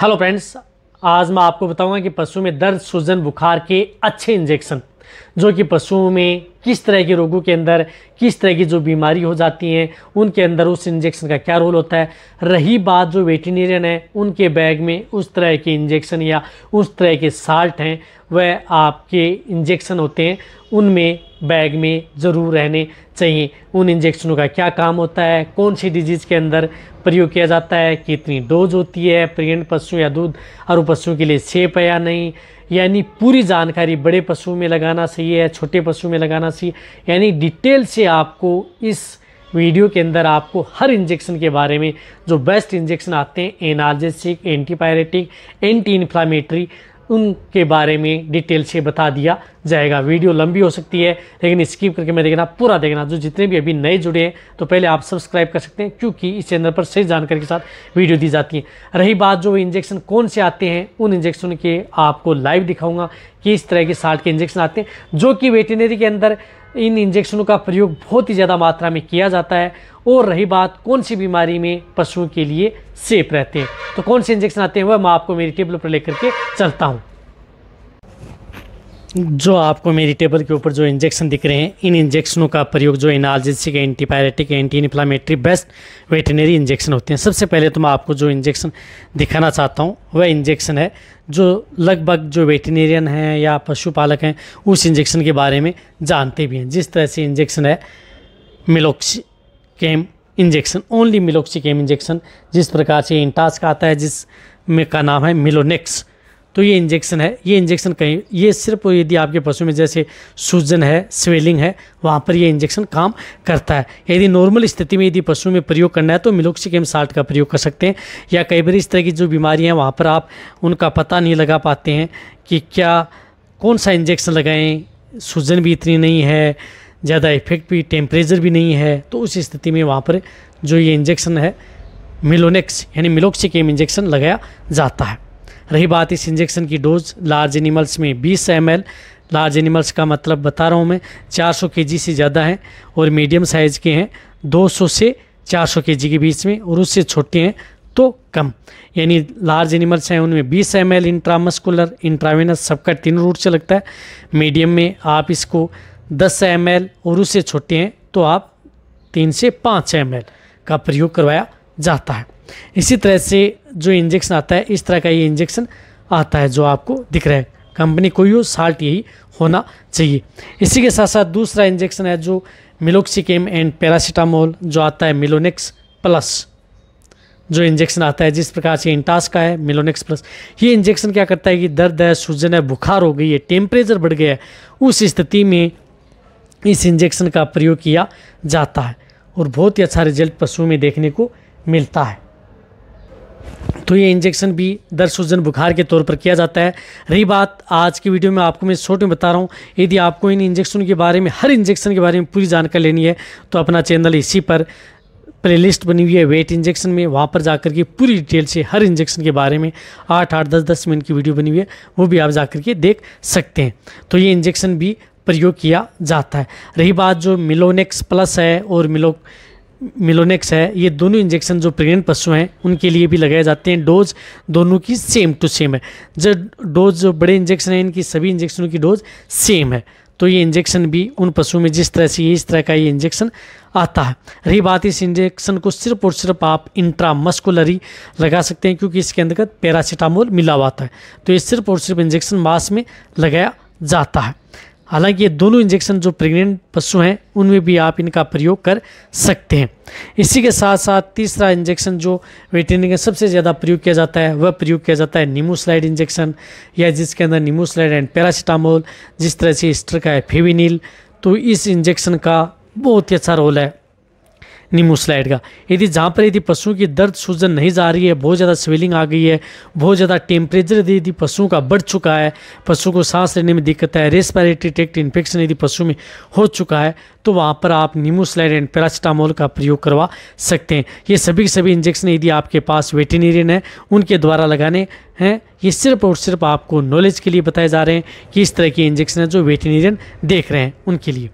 hello friends आज मैं आपको बताऊंगा कि पशु में दर्द सूजन बुखार के अच्छे इंजेक्शन जो कि पशुओं में किस तरह के रोगों के अंदर किस तरह की जो बीमारी हो जाती हैं उनके अंदर उस इंजेक्शन का क्या रोल होता है रही बात जो वेटनरियन है उनके बैग में उस तरह के इंजेक्शन या उस तरह के साल्ट हैं वह आपके इंजेक्शन होते हैं उनमें बैग में ज़रूर रहने चाहिए उन इंजेक्शनों का क्या काम होता है कौन सी डिजीज़ के अंदर प्रयोग किया जाता है कितनी डोज होती है प्रेगनेंट पशु या दूध और पशुओं के लिए सेफ है या नहीं यानी पूरी जानकारी बड़े पशु में लगाना सही है छोटे पशु में लगाना सही है यानी डिटेल से आपको इस वीडियो के अंदर आपको हर इंजेक्शन के बारे में जो बेस्ट इंजेक्शन आते हैं एनालजेसिक एंटीपायरेटिक एंटी इन्फ्लामेटरी उनके बारे में डिटेल से बता दिया जाएगा वीडियो लंबी हो सकती है लेकिन स्किप करके मैं देखना पूरा देखना जो जितने भी अभी नए जुड़े हैं तो पहले आप सब्सक्राइब कर सकते हैं क्योंकि इस चैनल पर सही जानकारी के साथ वीडियो दी जाती है रही बात जो इंजेक्शन कौन से आते हैं उन इंजेक्शन के आपको लाइव दिखाऊंगा कि इस तरह के साल्ट के इंजेक्शन आते हैं जो कि वेटनरी के अंदर इन इंजेक्शनों का प्रयोग बहुत ही ज़्यादा मात्रा में किया जाता है और रही बात कौन सी बीमारी में पशुओं के लिए सेफ रहते हैं तो कौन से इंजेक्शन आते हैं वह मैं आपको मेरी टेबल पर लेकर के चलता हूँ जो आपको मेरी टेबल के ऊपर जो इंजेक्शन दिख रहे हैं इन इंजेक्शनों का प्रयोग जो analgesic antibiotic anti inflammatory best veterinary injection होते हैं सबसे पहले तो मैं आपको जो इंजेक्शन दिखाना चाहता हूँ वह इंजेक्शन है जो लगभग जो वेटनेरियन हैं या पशुपालक हैं उस इंजेक्शन के बारे में जानते भी हैं जिस तरह से इंजेक्शन है meloxicam injection only meloxicam injection जिस प्रकार से इंटास का आता है जिस में का नाम है मिलोनेक्स तो ये इंजेक्शन है ये इंजेक्शन कहीं ये सिर्फ यदि आपके पशु में जैसे सूजन है स्वेलिंग है वहाँ पर ये इंजेक्शन काम करता है यदि नॉर्मल स्थिति में यदि पशु में प्रयोग करना है तो मिलोक्सिकम साल्ट का प्रयोग कर सकते हैं या कई बार इस तरह की जो बीमारियाँ हैं वहाँ पर आप उनका पता नहीं लगा पाते हैं कि क्या कौन सा इंजेक्शन लगाएँ सूजन भी इतनी नहीं है ज़्यादा इफेक्ट भी टेम्परेचर भी नहीं है तो उस स्थिति में वहाँ पर जो ये इंजेक्शन है मिलोनेक्स यानी मिलोक्सिकम इंजेक्शन लगाया जाता है रही बात इस इंजेक्शन की डोज लार्ज एनिमल्स में 20 एम लार्ज एनिमल्स का मतलब बता रहा हूँ मैं 400 जी से ज़्यादा हैं और मीडियम साइज़ के हैं 200 से 400 सौ के के बीच में और उससे छोटे हैं तो कम यानी लार्ज एनिमल्स हैं उनमें 20 एम एल इंट्रामस्कुलर इंट्रावेनस सबका तीन रूट से लगता है मीडियम में आप इसको 10 एम एल और उससे छोटे हैं तो आप तीन से पाँच एम एल का प्रयोग करवाया जाता है इसी तरह से जो इंजेक्शन आता है इस तरह का ये इंजेक्शन आता है जो आपको दिख रहा है कंपनी कोई हो साल्ट यही होना चाहिए इसी के साथ साथ दूसरा इंजेक्शन है जो मिलोक्सिकेम एंड पैरासीटामोल जो आता है मिलोनेक्स प्लस जो इंजेक्शन आता है जिस प्रकार से इंटास का है मिलोनेक्स प्लस ये इंजेक्शन क्या करता है कि दर्द है सूजन है बुखार हो गई है टेम्परेचर बढ़ गया है उस स्थिति में इस इंजेक्शन का प्रयोग किया जाता है और बहुत ही अच्छा रिजल्ट पशुओं में देखने को मिलता है तो ये इंजेक्शन भी दर सूजन बुखार के तौर पर किया जाता है रही बात आज की वीडियो में आपको मैं छोटे में बता रहा हूँ यदि आपको इन इंजेक्शन के बारे में हर इंजेक्शन के बारे में पूरी जानकारी लेनी है तो अपना चैनल इसी पर प्लेलिस्ट बनी हुई है वेट इंजेक्शन में वहाँ पर जाकर के पूरी डिटेल से हर इंजेक्शन के बारे में आठ आठ दस दस मिनट की वीडियो बनी हुई है वो भी आप जाकर के देख सकते हैं तो ये इंजेक्शन भी प्रयोग किया जाता है रही बात जो मिलोनेक्स प्लस है और मिलो मिलोनेक्स है ये दोनों इंजेक्शन जो प्रेग्नेंट पशु हैं उनके लिए भी लगाए जाते हैं डोज दोनों की सेम टू सेम है जब डोज जो बड़े इंजेक्शन हैं इनकी सभी इंजेक्शनों की डोज सेम है तो ये इंजेक्शन भी उन पशुओं में जिस तरह से ये इस तरह का ये इंजेक्शन आता है रही बात इस इंजेक्शन को सिर्फ और सिर्फ आप इंट्रामस्कुलरी लगा सकते हैं क्योंकि इसके अंतर्गत पैरासीटामोल मिला हुआ है तो ये सिर्फ और सिर्फ इंजेक्शन मास में लगाया जाता है हालांकि ये दोनों इंजेक्शन जो प्रेग्नेंट पशु हैं उनमें भी आप इनका प्रयोग कर सकते हैं इसी के साथ साथ तीसरा इंजेक्शन जो वेटरनरी का सबसे ज़्यादा प्रयोग किया जाता है वह प्रयोग किया जाता है नीमोस्लाइड इंजेक्शन या जिसके अंदर नीमोस्लाइड एंड पैरासीटामोल जिस तरह से स्टर का है फेविनील तो इस इंजेक्शन का बहुत ही अच्छा रोल है नींबू स्लाइड का यदि जहाँ पर यदि पशुओं की दर्द सूजन नहीं जा रही है बहुत ज़्यादा स्वेलिंग आ गई है बहुत ज़्यादा टेम्परेचर यदि यदि पशुओं का बढ़ चुका है पशु को सांस लेने में दिक्कत है रेस्पायरेटरी टेक्ट इन्फेक्शन यदि पशु में हो चुका है तो वहाँ पर आप नींबू स्लाइड एंड पैरासिटामोल का प्रयोग करवा सकते हैं ये सभी के सभी इंजेक्शन यदि आपके पास वेटेनेरियन है उनके द्वारा लगाने हैं ये सिर्फ और सिर्फ आपको नॉलेज के लिए बताए जा रहे हैं कि इस तरह के इंजेक्शन है जो वेटेनेरियन देख रहे हैं उनके लिए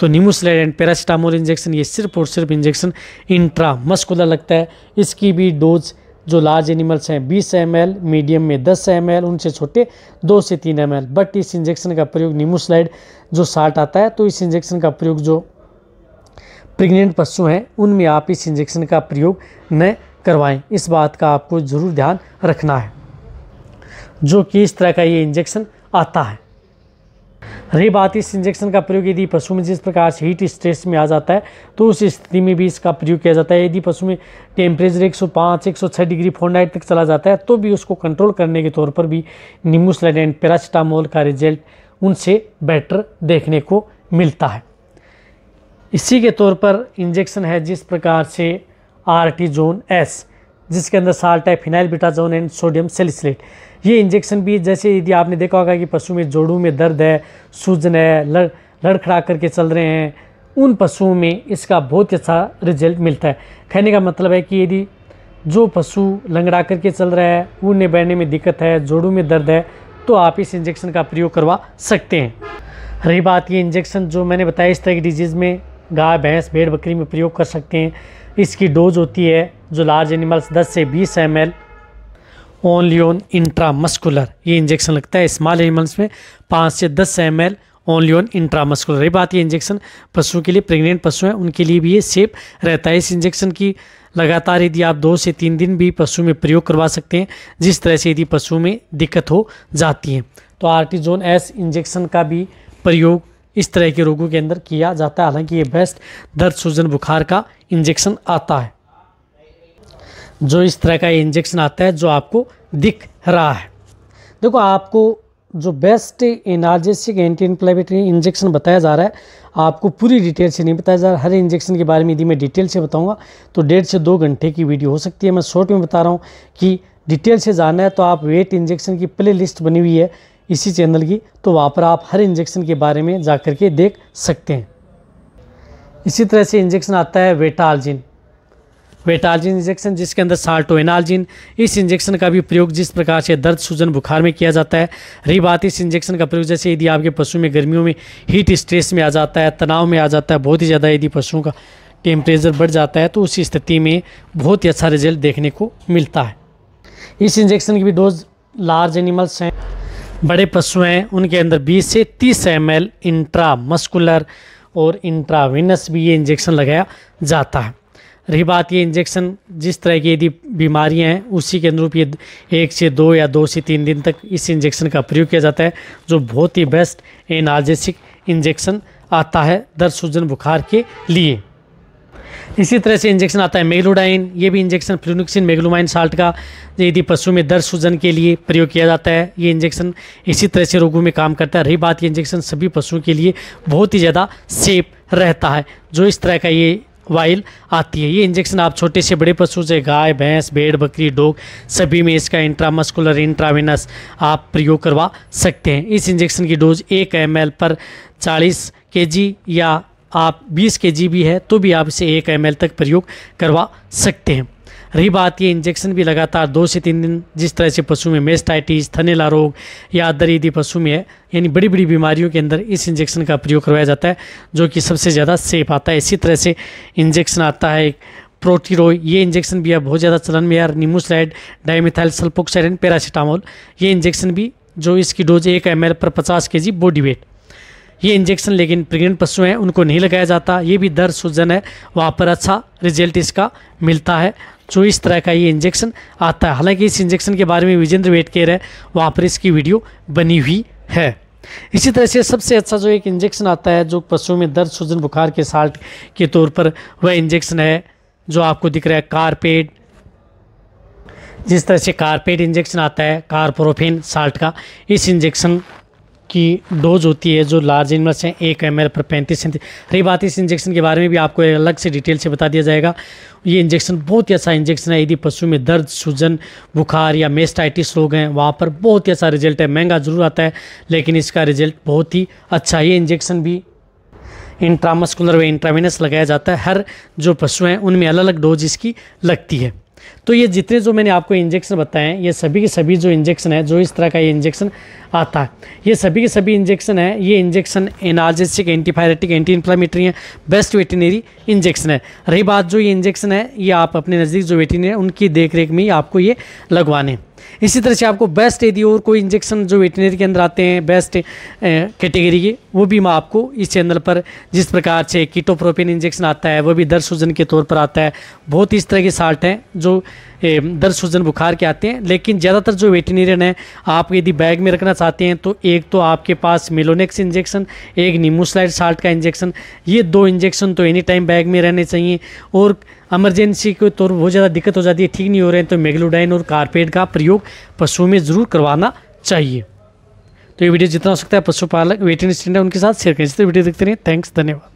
तो नीमोसिलाइड एंड पैरासीटामोल इंजेक्शन ये सिर्फ और सिर्फ इंजेक्शन इंट्रा मस्कुलर लगता है इसकी भी डोज जो लार्ज एनिमल्स हैं 20 एम मीडियम में 10 एम उनसे छोटे दो से तीन एम बट इस इंजेक्शन का प्रयोग नीमोसलाइड जो साल्ट आता है तो इस इंजेक्शन का प्रयोग जो प्रेग्नेंट पशु हैं उनमें आप इस इंजेक्शन का प्रयोग न करवाएं इस बात का आपको ज़रूर ध्यान रखना है जो कि इस तरह का ये इंजेक्शन आता है रही बात इस इंजेक्शन का प्रयोग यदि पशु में जिस प्रकार से हीट स्ट्रेस में आ जाता है तो उस स्थिति में भी इसका प्रयोग किया जाता है यदि पशु में टेम्परेचर 105, 106 डिग्री फोरनाइट तक चला जाता है तो भी उसको कंट्रोल करने के तौर पर भी निमूसलाइड एंड पैरासिटामोल का रिजल्ट उनसे बेटर देखने को मिलता है इसी के तौर पर इंजेक्शन है जिस प्रकार से जोन एस जिसके अंदर साल्ट है phenylbutazone and sodium salicylate ये इंजेक्शन भी जैसे यदि आपने देखा होगा कि पशु में जोड़ों में दर्द है सूजन है लड़ लड़खड़ा करके चल रहे हैं उन पशुओं में इसका बहुत अच्छा रिजल्ट मिलता है कहने का मतलब है कि यदि जो पशु लंगड़ा करके चल रहा है उड़ने बैठने में दिक्कत है जोड़ों में दर्द है तो आप इस इंजेक्शन का प्रयोग करवा सकते हैं रही बात ये इंजेक्शन जो मैंने बताया इस तरह की डिजीज़ में गाय भैंस भेड़ बकरी में प्रयोग कर सकते हैं इसकी डोज होती है जो लार्ज एनिमल्स 10 से 20 M L only on intramuscular ये इंजेक्शन लगता है स्मॉल एनिमल्स में पाँच से दस M L only on intramuscular ये बात ये इंजेक्शन पशुओं के लिए प्रेग्नेंट पशु हैं उनके लिए भी ये सेफ रहता है इस इंजेक्शन की लगातार यदि आप दो से तीन दिन भी पशु में प्रयोग करवा सकते हैं जिस तरह से यदि पशु में दिक्कत हो जाती है तो आर्टिजोन एस इंजेक्शन का भी प्रयोग इस तरह के रोगों के अंदर किया जाता है हालांकि ये बेस्ट दर्द सूजन बुखार का इंजेक्शन आता है जो इस तरह का इंजेक्शन आता है जो आपको दिख रहा है देखो आपको जो best analgesic anti inflammatory injection बताया जा रहा है आपको पूरी डिटेल से नहीं बताया जा रहा हर इंजेक्शन के बारे में यदि मैं डिटेल से बताऊंगा तो डेढ़ से दो घंटे की वीडियो हो सकती है मैं शॉर्ट में बता रहा हूँ कि डिटेल से जाना है तो आप वेट इंजेक्शन की प्ले लिस्ट बनी हुई है इसी चैनल की तो वहाँ पर आप हर इंजेक्शन के बारे में जा कर के देख सकते हैं इसी तरह से इंजेक्शन आता है वेटालजिन वेटालजिन इंजेक्शन जिसके अंदर साल्टोएनालजिन इस इंजेक्शन का भी प्रयोग जिस प्रकार से दर्द सूजन बुखार में किया जाता है रही बात इस इंजेक्शन का प्रयोग जैसे यदि आपके पशु में गर्मियों में हीट स्ट्रेस में आ जाता है तनाव में आ जाता है बहुत ही ज़्यादा यदि पशुओं का टेम्परेचर बढ़ जाता है तो उस स्थिति में बहुत ही अच्छा रिजल्ट देखने को मिलता है इस इंजेक्शन की भी डोज लार्ज एनिमल्स हैं बड़े पशु हैं उनके अंदर 20 से 30 एम एल इंट्रा मस्कुलर और इंट्रावेनस भी ये इंजेक्शन लगाया जाता है रही बात ये इंजेक्शन जिस तरह की यदि बीमारियां हैं उसी के अनुरूप ये एक से दो या दो से तीन दिन तक इस इंजेक्शन का प्रयोग किया जाता है जो बहुत ही बेस्ट एनार्जेसिक इंजेक्शन आता है दर्द सूजन बुखार के लिए इसी तरह से इंजेक्शन आता है मेगलोडाइन ये भी इंजेक्शन फ्लूनिक्सिन मेगलोमाइन साल्ट का यदि पशु में दर्द सूजन के लिए प्रयोग किया जाता है ये इंजेक्शन इसी तरह से रोगों में काम करता है रही बात ये इंजेक्शन सभी पशुओं के लिए बहुत ही ज़्यादा सेफ रहता है जो इस तरह का ये वाइल आती है ये इंजेक्शन आप छोटे से बड़े पशु से गाय भैंस भेड़ बकरी डोग सभी में इसका इंट्रामस्कुलर इंट्रावेनस आप प्रयोग करवा सकते हैं इस इंजेक्शन की डोज एक एम पर चालीस के या आप 20 के जी भी है तो भी आप इसे एक एम तक प्रयोग करवा सकते हैं रही बात ये इंजेक्शन भी लगातार दो से तीन दिन जिस तरह से पशु में मेस्टाइटिस थनेला रोग या दरीदी पशु में है यानी बड़ी बड़ी बीमारियों के अंदर इस इंजेक्शन का प्रयोग करवाया जाता है जो कि सबसे ज़्यादा सेफ आता है इसी तरह से इंजेक्शन आता है प्रोटीरो ये इंजेक्शन भी अब बहुत ज़्यादा चलन में यार nimesulide dimethyl sulfoxide and paracetamol ये इंजेक्शन भी जो इसकी डोज एक एम पर पचास के बॉडी वेट ये इंजेक्शन लेकिन प्रेग्नेंट पशु हैं उनको नहीं लगाया जाता ये भी दर्द सूजन है वहाँ पर अच्छा रिजल्ट इसका मिलता है जो तो इस तरह का ये इंजेक्शन आता है हालांकि इस इंजेक्शन के बारे में विजेंद्र वेट केयर है वहाँ पर इसकी वीडियो बनी हुई है इसी तरह से सबसे अच्छा जो एक इंजेक्शन आता है जो पशुओं में दर्द सूजन बुखार के साल्ट के तौर पर वह इंजेक्शन है जो आपको दिख रहा है कारपेट जिस तरह से कारपेट इंजेक्शन आता है कारपोरोफिन साल्ट का इस इंजेक्शन की डोज होती है जो लार्ज एनिमल्स हैं एक एम पर पैंतीस सेंती रही बात इस इंजेक्शन के बारे में भी आपको अलग से डिटेल से बता दिया जाएगा ये इंजेक्शन बहुत ही अच्छा इंजेक्शन है यदि पशु में दर्द सूजन बुखार या मेस्टाइटिस रोग हैं वहाँ पर बहुत ही अच्छा रिजल्ट है महंगा ज़रूर आता है लेकिन इसका रिजल्ट बहुत ही अच्छा है ये इंजेक्शन भी इंट्रामस्कुलर व इंट्रामिनस लगाया जाता है हर जो पशु हैं उनमें अलग अलग डोज इसकी लगती है तो ये जितने जो मैंने आपको इंजेक्शन बताए हैं ये सभी के सभी जो इंजेक्शन है जो इस तरह का ये इंजेक्शन आता है ये सभी के सभी इंजेक्शन है ये injection analgesic antipyretic anti inflammatory है बेस्ट वेटिनरी इंजेक्शन है रही बात जो ये इंजेक्शन है ये आप अपने नज़दीक जो वेटिनरी है उनकी देख में ही आपको ये लगवाने हैं इसी तरह से आपको बेस्ट यदि और कोई इंजेक्शन जो वेटनरी के अंदर आते हैं बेस्ट कैटेगरी के वो भी मैं आपको इस चैनल पर जिस प्रकार से कीटोप्रोपिन इंजेक्शन आता है वो भी दर सूजन के तौर पर आता है बहुत इस तरह के साल्ट हैं जो दर सूजन बुखार के आते हैं लेकिन ज़्यादातर जो वेटनेरियन है आप यदि बैग में रखना चाहते हैं तो एक तो आपके पास मेलोनेक्स इंजेक्शन एक नीमोसलाइड साल्ट का इंजेक्शन ये दो इंजेक्शन तो एनी टाइम बैग में रहने चाहिए और एमरजेंसी के तौर बहुत ज़्यादा दिक्कत हो जाती है ठीक नहीं हो रहे हैं तो मेगलोडाइन और कारपेट का प्रयोग पशुओं में ज़रूर करवाना चाहिए तो ये वीडियो जितना हो सकता है पशुपालक वेटिंग स्टैंड है उनके साथ शेयर करें जितने वीडियो देखते रहिए थैंक्स धन्यवाद